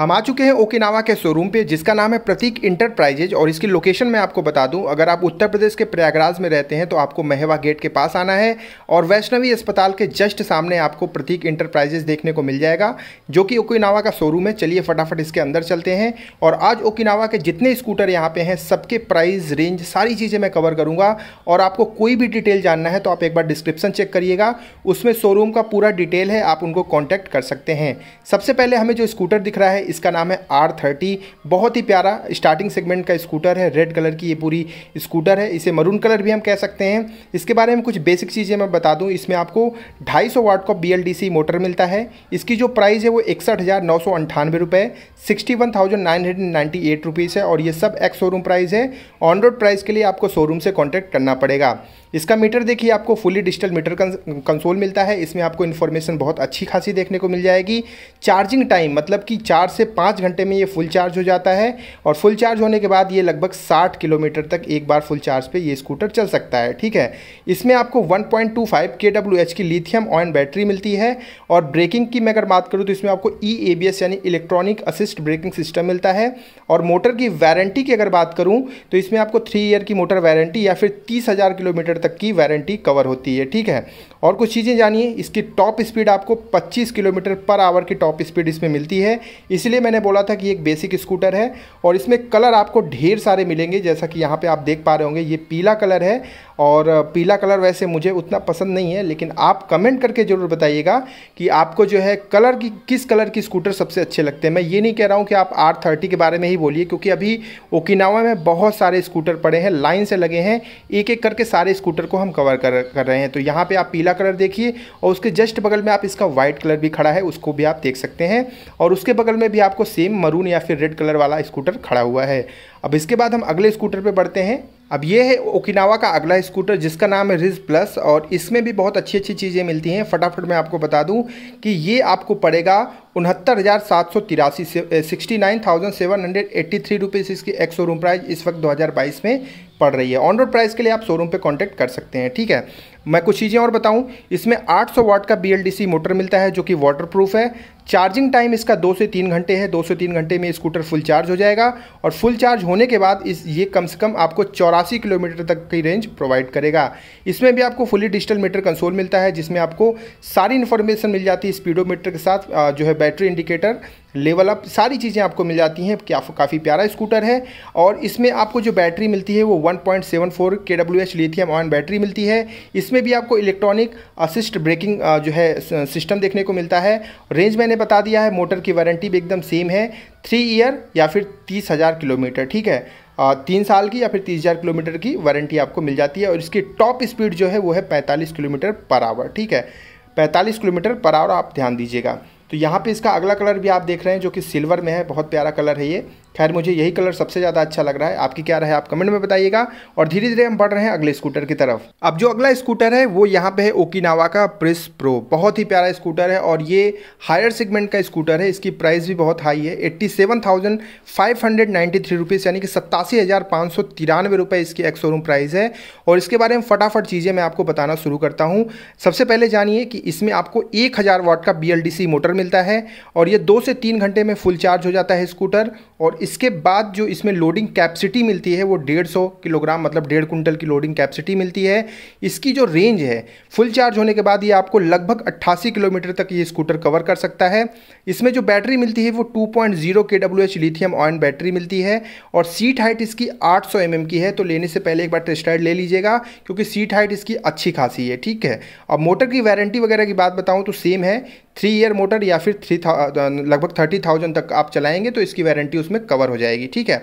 हम आ चुके हैं ओकिनावा के शोरूम पे जिसका नाम है प्रतीक इंटरप्राइजेज और इसकी लोकेशन मैं आपको बता दूं अगर आप उत्तर प्रदेश के प्रयागराज में रहते हैं तो आपको महवा गेट के पास आना है और वैष्णवी अस्पताल के जस्ट सामने आपको प्रतीक इंटरप्राइजेज देखने को मिल जाएगा जो कि ओकिनावा का शोरूम है चलिए फटाफट इसके अंदर चलते हैं और आज ओकिनावा के जितने स्कूटर यहाँ पर हैं सबके प्राइस रेंज सारी चीज़ें मैं कवर करूँगा और आपको कोई भी डिटेल जानना है तो आप एक बार डिस्क्रिप्सन चेक करिएगा उसमें शोरूम का पूरा डिटेल है आप उनको कॉन्टैक्ट कर सकते हैं सबसे पहले हमें जो स्कूटर दिख रहा है इसका नाम है आर थर्टी बहुत ही प्यारा स्टार्टिंग सेगमेंट का स्कूटर है रेड कलर की ये पूरी स्कूटर है इसे मरून कलर भी हम कह सकते हैं इसके बारे में कुछ बेसिक चीज़ें मैं बता दूँ इसमें आपको ढाई सौ वाट का बी मोटर मिलता है इसकी जो प्राइस है वो इकसठ हज़ार नौ सौ अंठानवे रुपये sixty one thousand nine hundred ninety eight rupees है और ये सब एक्स शोरूम प्राइस है ऑन रोड प्राइस के लिए आपको शोरूम से कॉन्टैक्ट करना पड़ेगा इसका मीटर देखिए आपको फुली डिजिटल मीटर कंसोल मिलता है इसमें आपको इन्फॉर्मेशन बहुत अच्छी खासी देखने को मिल जाएगी चार्जिंग टाइम मतलब कि चार्ज से पाँच घंटे में ये फुल चार्ज हो जाता है और फुल चार्ज होने के बाद ये लगभग साठ किलोमीटर तक एक बार फुल चार्ज पे ये स्कूटर चल सकता है ठीक है इसमें आपको 1.25 पॉइंट की लिथियम ऑयन बैटरी मिलती है और ब्रेकिंग की मैं अगर बात करूँ तो इसमें आपको ई e ABS यानी इलेक्ट्रॉनिक असिस्ट ब्रेकिंग सिस्टम मिलता है और मोटर की वारंटी की अगर बात करूँ तो इसमें आपको थ्री ईयर की मोटर वारंटी या फिर तीस हज़ार किलोमीटर तक की वारंटी कवर होती है ठीक है और कुछ चीज़ें जानिए इसकी टॉप स्पीड आपको पच्चीस किलोमीटर पर आवर की टॉप स्पीड इसमें मिलती है इस इसलिए मैंने बोला था कि एक बेसिक स्कूटर है और इसमें कलर आपको ढेर सारे मिलेंगे जैसा कि यहाँ पे आप देख पा रहे होंगे ये पीला कलर है और पीला कलर वैसे मुझे उतना पसंद नहीं है लेकिन आप कमेंट करके ज़रूर बताइएगा कि आपको जो है कलर की किस कलर की स्कूटर सबसे अच्छे लगते हैं मैं ये नहीं कह रहा हूँ कि आप आर थर्टी के बारे में ही बोलिए क्योंकि अभी ओकिनावा में बहुत सारे स्कूटर पड़े हैं लाइन से लगे हैं एक एक करके सारे स्कूटर को हम कवर कर कर रहे हैं तो यहाँ पर आप पीला कलर देखिए और उसके जस्ट बगल में आप इसका वाइट कलर भी खड़ा है उसको भी आप देख सकते हैं और उसके बगल में भी आपको सेम मरून या फिर रेड कलर वाला स्कूटर खड़ा हुआ है अब इसके बाद हम अगले स्कूटर पर बढ़ते हैं अब ये है ओकिनावा का अगला स्कूटर जिसका नाम है रिज प्लस और इसमें भी बहुत अच्छी अच्छी चीज़ें मिलती हैं फटाफट मैं आपको बता दूं कि ये आपको पड़ेगा उनहत्तर हज़ार सात सौ तिरासी sixty nine thousand seven hundred eighty three rupees इसकी एक्स शोरूम प्राइस इस वक्त 2022 में पड़ रही है ऑन रोड प्राइस के लिए आप शोरूम पे कांटेक्ट कर सकते हैं ठीक है मैं कुछ चीज़ें और बताऊं इसमें 800 वाट का बी मोटर मिलता है जो कि प्रूफ है चार्जिंग टाइम इसका दो से तीन घंटे है दो से तीन घंटे में स्कूटर फुल चार्ज हो जाएगा और फुल चार्ज होने के बाद इस ये कम से कम आपको चौरासी किलोमीटर तक की रेंज प्रोवाइड करेगा इसमें भी आपको फुली डिजिटल मीटर कंसोल मिलता है जिसमें आपको सारी इन्फॉर्मेशन मिल जाती है स्पीडोमीटर के साथ जो है बैटरी इंडिकेटर लेवल अप सारी चीज़ें आपको मिल जाती हैं क्या काफ़ी प्यारा स्कूटर है और इसमें आपको जो बैटरी मिलती है वो 1.74 एच लिथियम आयन बैटरी मिलती है इसमें भी आपको इलेक्ट्रॉनिक असिस्ट ब्रेकिंग जो है सिस्टम देखने को मिलता है रेंज मैंने बता दिया है मोटर की वारंटी भी एकदम सेम है थ्री ईयर या फिर तीस हज़ार किलोमीटर ठीक है तीन साल की या फिर तीस हज़ार किलोमीटर की वारंटी आपको मिल जाती है और इसकी टॉप स्पीड जो है वो है पैंतालीस किलोमीटर पर आवर ठीक है पैंतालीस किलोमीटर पर आवर आप ध्यान दीजिएगा तो यहाँ पे इसका अगला कलर भी आप देख रहे हैं जो कि सिल्वर में है बहुत प्यारा कलर है ये खैर मुझे यही कलर सबसे ज़्यादा अच्छा लग रहा है आपकी क्या रहा है आप कमेंट में बताइएगा और धीरे धीरे हम बढ़ रहे हैं अगले स्कूटर की तरफ अब जो अगला स्कूटर है वो यहाँ पे है ओकिनावा का प्रिस प्रो बहुत ही प्यारा स्कूटर है और ये हायर सेगमेंट का स्कूटर है इसकी प्राइस भी बहुत हाई है eighty seven thousand five hundred ninety three rupees यानी कि सत्तासी हज़ार सौ तिरानवे इसकी एक्स शोरूम प्राइस है और इसके बारे में फटाफट चीज़ें मैं आपको बताना शुरू करता हूँ सबसे पहले जानिए कि इसमें आपको एक हज़ार वाट का बी मोटर मिलता है और ये दो से तीन घंटे में फुल चार्ज हो जाता है स्कूटर और इसके बाद जो इसमें लोडिंग कैपेसिटी मिलती है वो डेढ़ सौ किलोग्राम मतलब डेढ़ कुंटल की लोडिंग कैपेसिटी मिलती है इसकी जो रेंज है फुल चार्ज होने के बाद ये आपको लगभग अट्ठासी किलोमीटर तक ये स्कूटर कवर कर सकता है इसमें जो बैटरी मिलती है वो two point zero K W H lithium ion battery मिलती है और सीट हाइट इसकी आठ सौ एम एम की है तो लेने से पहले एक बार टेस्ट राइड ले लीजिएगा क्योंकि सीट हाइट इसकी अच्छी खासी है ठीक है अब मोटर की वारंटी वगैरह की बात बताऊँ तो सेम है थ्री ईयर मोटर या फिर थ्री लगभग थर्टी थाउजेंड तक आप चलाएंगे तो इसकी वारंटी उसमें कवर हो जाएगी ठीक है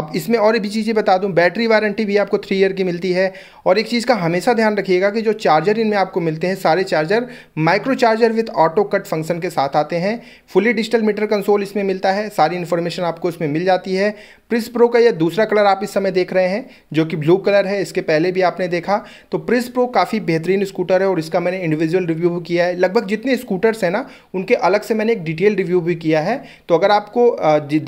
अब इसमें और भी चीज़ें बता दूँ बैटरी वारंटी भी आपको थ्री ईयर की मिलती है और एक चीज़ का हमेशा ध्यान रखिएगा कि जो चार्जर इनमें आपको मिलते हैं सारे charger micro charger with auto cut function के साथ आते हैं फुली डिजिटल मीटर कंसोल इसमें मिलता है सारी इन्फॉर्मेशन आपको इसमें मिल जाती है प्रिस प्रो का यह दूसरा कलर आप इस समय देख रहे हैं जो कि ब्लू कलर है इसके पहले भी आपने देखा तो प्रिस प्रो काफ़ी बेहतरीन स्कूटर है और इसका मैंने इंडिविजुअल रिव्यू भी किया है लगभग जितने स्कूटर्स हैं ना उनके अलग से मैंने एक डिटेल रिव्यू भी किया है तो अगर आपको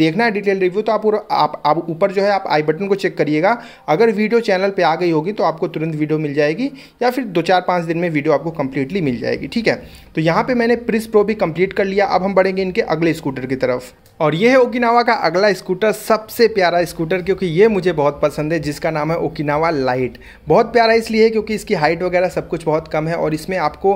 देखना है डिटेल रिव्यू तो आप आप ऊपर जो है आप आई बटन को चेक करिएगा अगर वीडियो चैनल पर आ गई होगी तो आपको तुरंत वीडियो मिल जाएगी या फिर दो चार पाँच दिन में वीडियो आपको कंप्लीटली मिल जाएगी ठीक है तो यहाँ पर मैंने प्रिस प्रो भी कंप्लीट कर लिया अब हम बढ़ेंगे इनके अगले स्कूटर की तरफ और ये है ओकिनावा का अगला स्कूटर सबसे प्यारा स्कूटर क्योंकि ये मुझे बहुत पसंद है जिसका नाम है ओकिनावा लाइट बहुत प्यारा इसलिए है क्योंकि इसकी हाइट वगैरह सब कुछ बहुत कम है और इसमें आपको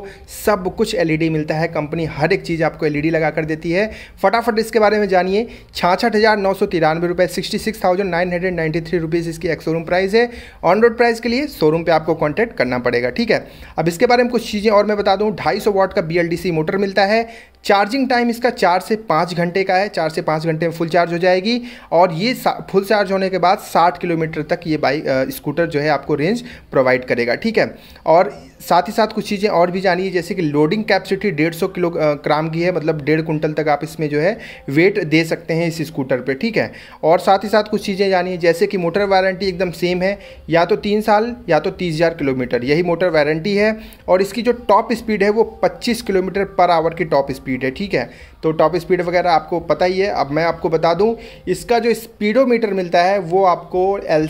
सब कुछ एलईडी मिलता है कंपनी हर एक चीज़ आपको एलईडी लगा कर देती है फटाफट इसके बारे में जानिए छाछठ हज़ार नौ सौ तिरानवे रुपये sixty six thousand nine hundred ninety three rupees इसकी एक शोरूम प्राइस है ऑन रोड प्राइस के लिए शोरूम पर आपको कॉन्टैक्ट करना पड़ेगा ठीक है अब इसके बारे में कुछ चीज़ें और मैं बता दूँ ढाई सौ वाट का बी मोटर मिलता है चार्जिंग टाइम इसका चार से पाँच घंटे का है चार से पाँच घंटे में फुल चार्ज हो जाएगी और ये फुल चार्ज होने के बाद साठ किलोमीटर तक ये बाइक स्कूटर जो है आपको रेंज प्रोवाइड करेगा ठीक है और साथ ही साथ कुछ चीज़ें और भी जानिए जैसे कि लोडिंग कैपेसिटी डेढ़ सौ किलो ग्राम की है मतलब डेढ़ कुंटल तक आप इसमें जो है वेट दे सकते हैं इस स्कूटर पर ठीक है और साथ ही साथ कुछ चीज़ें जानिए जैसे कि मोटर वारंटी एकदम सेम है या तो तीन साल या तो तीस हज़ार किलोमीटर यही मोटर वारंटी है और इसकी जो टॉप स्पीड है वो पच्चीस किलोमीटर पर आवर की टॉप स्पीड है ठीक है तो टॉप स्पीड वगैरह आपको पता ही है अब मैं आपको बता दूँ इसका जो स्पीडोमीटर मिलता है वो आपको एल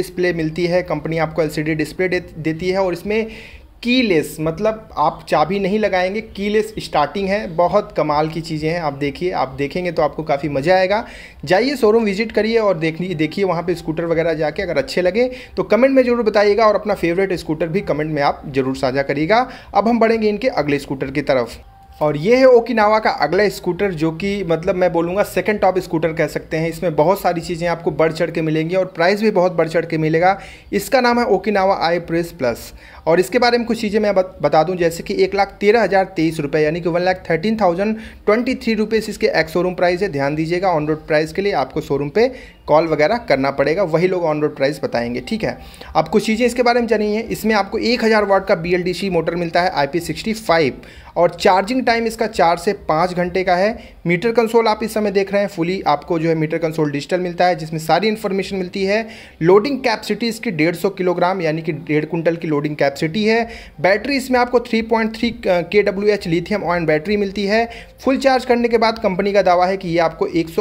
डिस्प्ले मिलती है कंपनी आपको एल डिस्प्ले देती है और इसमें कीलेस मतलब आप चाबी नहीं लगाएंगे कीलेस स्टार्टिंग है बहुत कमाल की चीज़ें हैं आप देखिए आप देखेंगे तो आपको काफ़ी मज़ा आएगा जाइए शोरूम विजिट करिए और देखिए देखिए वहाँ पे स्कूटर वगैरह जाके अगर अच्छे लगे तो कमेंट में ज़रूर बताइएगा और अपना फेवरेट स्कूटर भी कमेंट में आप ज़रूर साझा करिएगा अब हम बढ़ेंगे इनके अगले स्कूटर की तरफ और ये है ओकिनावा का अगला स्कूटर जो कि मतलब मैं बोलूँगा सेकंड टॉप स्कूटर कह सकते हैं इसमें बहुत सारी चीज़ें आपको बढ़ चढ़ के मिलेंगी और प्राइस भी बहुत बढ़ चढ़ के मिलेगा इसका नाम है ओकिनावा आई प्रेस प्लस और इसके बारे में कुछ चीज़ें मैं बता दूं जैसे कि एक लाख तेरह हज़ार तेईस रुपये यानी कि one lakh thirteen thousand twenty three rupees इसके एक्स शोरूम प्राइस है ध्यान दीजिएगा ऑन रोड प्राइस के लिए आपको शोरूम पे कॉल वगैरह करना पड़ेगा वही लोग ऑन रोड प्राइस बताएंगे ठीक है अब कुछ चीज़ें इसके बारे में जानिए इसमें आपको एक हज़ार वाट का बी मोटर मिलता है आई पी और चार्जिंग टाइम इसका चार से पाँच घंटे का है मीटर कंसोल आप इस समय देख रहे हैं फुली आपको जो है मीटर कंसोल डिजिटल मिलता है जिसमें सारी इन्फॉर्मेशन मिलती है लोडिंग कैपेसिटी इसकी डेढ़ किलोग्राम यानी कि डेढ़ कुंटल की लोडिंग कैप कैपेसिटी है बैटरी इसमें आपको 3.3 point three K W H lithium ion battery मिलती है फुल चार्ज करने के बाद कंपनी का दावा है कि ये आपको एक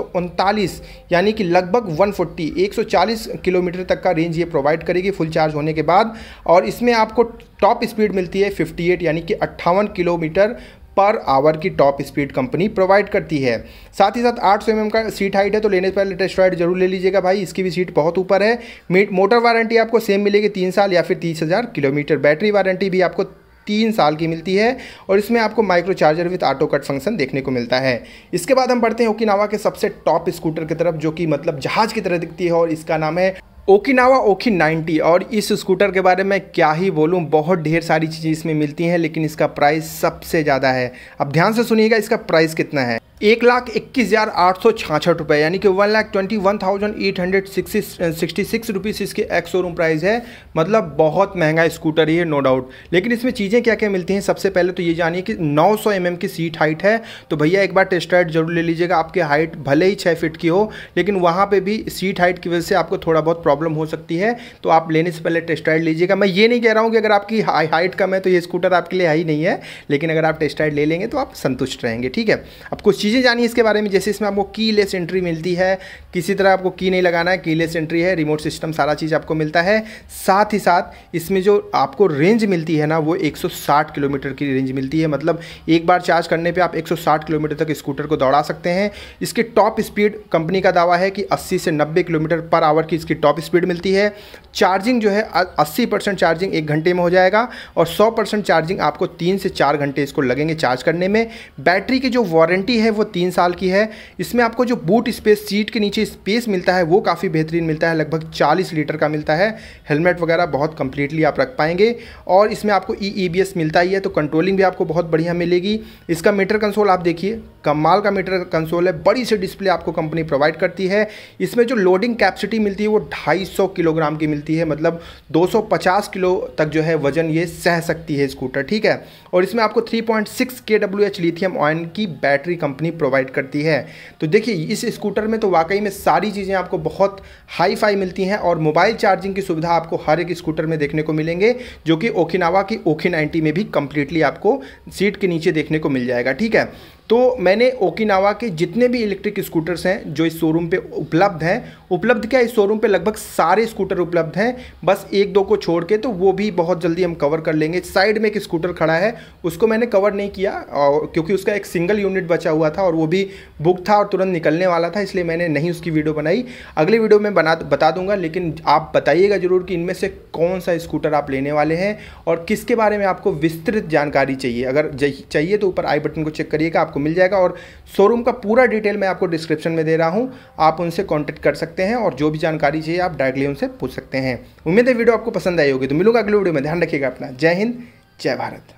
यानी कि लगभग 140 140 किलोमीटर तक का रेंज ये प्रोवाइड करेगी फुल चार्ज होने के बाद और इसमें आपको टॉप स्पीड मिलती है 58 यानी कि अट्ठावन किलोमीटर पर आवर की टॉप स्पीड कंपनी प्रोवाइड करती है साथ ही साथ आठ सौ का सीट हाइट है तो लेने से पहले टेस्ट राइड जरूर ले लीजिएगा भाई इसकी भी सीट बहुत ऊपर है मोटर वारंटी आपको सेम मिलेगी तीन साल या फिर तीस हज़ार किलोमीटर बैटरी वारंटी भी आपको तीन साल की मिलती है और इसमें आपको micro charger with auto cut function देखने को मिलता है इसके बाद हम बढ़ते हैं ओकिनावा के सबसे टॉप स्कूटर की तरफ जो कि मतलब जहाज की तरह दिखती है और इसका नाम है ओकिनावा ओकी 90 और इस स्कूटर के बारे में क्या ही बोलूं बहुत ढेर सारी चीज़ें इसमें मिलती हैं लेकिन इसका प्राइस सबसे ज़्यादा है अब ध्यान से सुनिएगा इसका प्राइस कितना है एक लाख इक्कीस हज़ार आठ सौ छाछठ रुपये यानी कि one lakh twenty one thousand eight hundred sixty sixty six rupees इसके एक्स शोरूम प्राइस है मतलब बहुत महंगा स्कूटर ये नो डाउट लेकिन इसमें चीज़ें क्या क्या मिलती हैं सबसे पहले तो ये जानिए कि नौ सौ एम एम की सीट हाइट है तो भैया एक बार टेस्ट राइड जरूर ले लीजिएगा आपकी हाइट भले ही छः फिट की हो लेकिन वहाँ पर भी सीट हाइट की वजह से आपको थोड़ा बहुत प्रॉब्लम हो सकती है तो आप लेने से पहले टेस्ट राइड लीजिएगा मैं ये नहीं कह रहा हूँ कि अगर आपकी हाइट कम है तो ये स्कूटर आपके लिए हाई नहीं है लेकिन अगर आप टेस्ट राइड ले लेंगे तो आप संतुष्ट रहेंगे ठीक है अब कुछ चीज़ें जानी इसके बारे में जैसे इसमें आपको की लेस एंट्री मिलती है किसी तरह आपको की नहीं लगाना है की लेस एंट्री है रिमोट सिस्टम सारा चीज़ आपको मिलता है साथ ही साथ इसमें जो आपको रेंज मिलती है ना वो 160 किलोमीटर की रेंज मिलती है मतलब एक बार चार्ज करने पर आप एक किलोमीटर तक स्कूटर को दौड़ा सकते हैं इसकी टॉप स्पीड कंपनी का दावा है कि अस्सी से नब्बे किलोमीटर पर आवर की इसकी टॉप स्पीड मिलती है चार्जिंग जो है अस्सी परसेंट चार्जिंग एक घंटे में हो जाएगा और सौ परसेंट चार्जिंग आपको तीन से चार घंटे इसको लगेंगे चार्ज करने में बैटरी की जो वारंटी है वो तीन साल की है इसमें आपको जो बूट स्पेस सीट के नीचे स्पेस मिलता है वो काफ़ी बेहतरीन मिलता है लगभग चालीस लीटर का मिलता है हेलमेट वगैरह बहुत कम्प्लीटली आप रख पाएंगे और इसमें आपको ई मिलता ही है तो कंट्रोलिंग भी आपको बहुत बढ़िया मिलेगी इसका मीटर कंसोल आप देखिए कमाल का मीटर कंसोल है बड़ी सी डिस्प्ले आपको कंपनी प्रोवाइड करती है इसमें जो लोडिंग कैपेसिटी मिलती है वो 250 किलोग्राम की मिलती है मतलब 250 किलो तक जो है वजन ये सह सकती है स्कूटर ठीक है और इसमें आपको 3.6 पॉइंट लिथियम ऑयन की बैटरी कंपनी कंपनी प्रोवाइड करती है तो देखिए इस स्कूटर में तो वाकई में सारी चीज़ें आपको बहुत हाई फाई मिलती हैं और मोबाइल चार्जिंग की सुविधा आपको हर एक स्कूटर में देखने को मिलेंगे जो कि ओखिनावा की ओखी नाइन्टी में भी कंप्लीटली आपको सीट के नीचे देखने को मिल जाएगा ठीक है तो मैंने ओकिनावा के जितने भी इलेक्ट्रिक स्कूटर्स हैं जो इस शोरूम पे उपलब्ध हैं उपलब्ध क्या इस शोरूम पे लगभग सारे स्कूटर उपलब्ध हैं बस एक दो को छोड़ के तो वो भी बहुत जल्दी हम कवर कर लेंगे साइड में एक स्कूटर खड़ा है उसको मैंने कवर नहीं किया और क्योंकि उसका एक सिंगल यूनिट बचा हुआ था और वो भी बुक था और तुरंत निकलने वाला था इसलिए मैंने नहीं उसकी वीडियो बनाई अगली वीडियो में बना बता दूंगा लेकिन आप बताइएगा ज़रूर कि इनमें से कौन सा स्कूटर आप लेने वाले हैं और किसके बारे में आपको विस्तृत जानकारी चाहिए अगर चाहिए तो ऊपर आई बटन को चेक करिएगा आपको आपको मिल जाएगा और शोरूम का पूरा डिटेल मैं आपको डिस्क्रिप्शन में दे रहा हूँ आप उनसे कॉन्टैक्ट कर सकते हैं और जो भी जानकारी चाहिए आप डायरेक्टली उनसे पूछ सकते हैं उम्मीद है वीडियो आपको पसंद आई होगी तो मिलूंगा अगले वीडियो में ध्यान रखिएगा अपना जय हिंद जय भारत